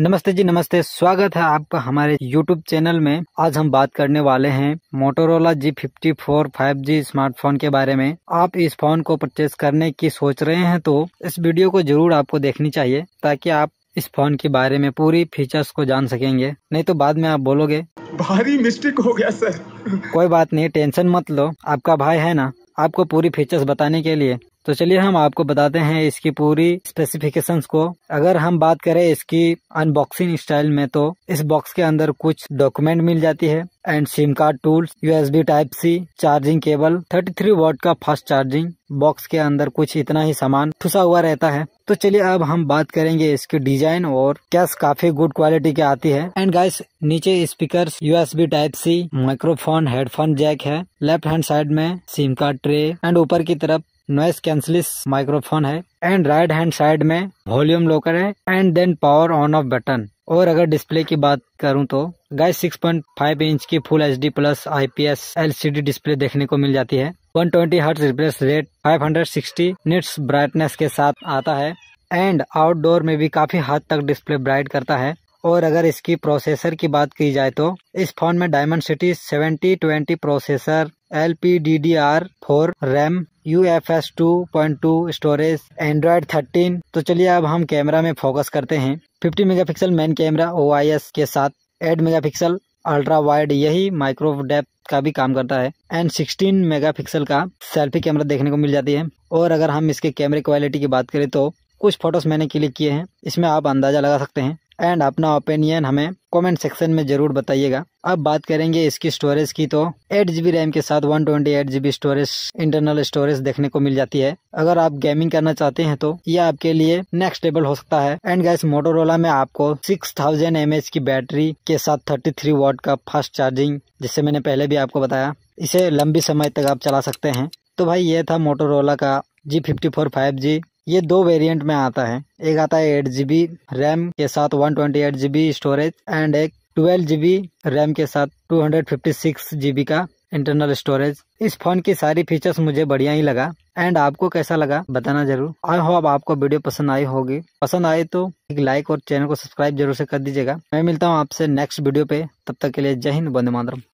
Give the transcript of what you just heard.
नमस्ते जी नमस्ते स्वागत है आपका हमारे YouTube चैनल में आज हम बात करने वाले हैं Motorola G fifty four five G smartphone के बारे में आप इस फोन को परचेज करने की सोच रहे हैं तो इस वीडियो को जरूर आपको देखनी चाहिए ताकि आप इस फोन के बारे में पूरी फीचर्स को जान सकेंगे नहीं तो बाद में आप बोलोगे भारी मिस्टेक हो गया सर कोई बात नहीं टेंशन मत लो आपका भाई है ना आपको पूरी फीचर्स बताने के लिए तो चलिए हम आपको बताते हैं इसकी पूरी स्पेसिफिकेशंस को अगर हम बात करें इसकी अनबॉक्सिंग स्टाइल में तो इस बॉक्स के अंदर कुछ डॉक्यूमेंट मिल जाती है and SIM card tools USB type C charging cable 33 watt का फास्ट चार्जिंग बॉक्स के अंदर कुछ इतना ही सामान ठुसा हुआ रहता है तो चलिए अब हम बात करेंगे इसकी डिजाइन और कैश काफी गुड क्वालिटी के आती है एंड गाइस नीचे speaker USB type C microphone headphone jack है लेफ्ट हैंड साइड में सिम कार्ड ट्रे एंड ऊपर की तरफ नॉइस कैंसलिस माइक्रोफोन है एंड राइट हैंड साइड में वॉल्यूम लोकर है and then power on off button और अगर डिस्प्ले की बात करूं तो गाय 6.5 इंच की full H D plus I P S L C D display देखने को मिल जाती है 120 twenty hertz refresh rate 560 hundred brightness के साथ आता है एंड आउटडोर में भी काफी हद तक डिस्प्ले ब्राइट करता है और अगर इसकी प्रोसेसर की बात की जाए तो इस फोन में Dimensity twenty processor L P D D R four RAM U F S two point two storage Android thirteen तो चलिए अब हम कैमरा में फोकस करते हैं fifty megapixel main camera O I S के साथ eight megapixel ultra wide यही माइक्रो डेप्थ का भी काम करता है एंड सिक्सटीन मेगा पिक्सल का सेल्फी कैमरा देखने को मिल जाती है और अगर हम इसके कैमरे क्वालिटी की बात करें तो कुछ फोटोज मैंने क्लिक किए हैं इसमें आप अंदाजा लगा सकते हैं एंड अपना ओपिनियन हमें कमेंट सेक्शन में जरूर बताइएगा अब बात करेंगे इसकी स्टोरेज की तो एट जीबी रैम के साथ one twenty eight GB storage internal storage देखने को मिल जाती है अगर आप गेमिंग करना चाहते हैं तो यह आपके लिए नेक्स्ट लेवल हो सकता है एंड गैस मोटोरोला में आपको सिक्स थाउजेंड एम एच की बैटरी के साथ थर्टी थ्री वॉट का फास्ट चार्जिंग जिससे मैंने पहले भी आपको बताया इसे लंबी समय तक आप चला सकते हैं तो भाई ये था मोटोरोला का G fifty four five G ये दो वेरिएंट में आता है एक आता है एट जी बी रैम के साथ one twenty eight G B storage and एक ट्वेल्व जी बी रैम के साथ two hundred fifty six G B का इंटरनल स्टोरेज इस फोन की सारी फीचर्स मुझे बढ़िया ही लगा एंड आपको कैसा लगा बताना जरूर आई होप आपको वीडियो पसंद आई होगी पसंद आए तो एक लाइक और चैनल को सब्सक्राइब जरूर से कर दीजिएगा मैं मिलता हूँ आपसे नेक्स्ट वीडियो पे तब तक के लिए जय हिंद बंदे मातरम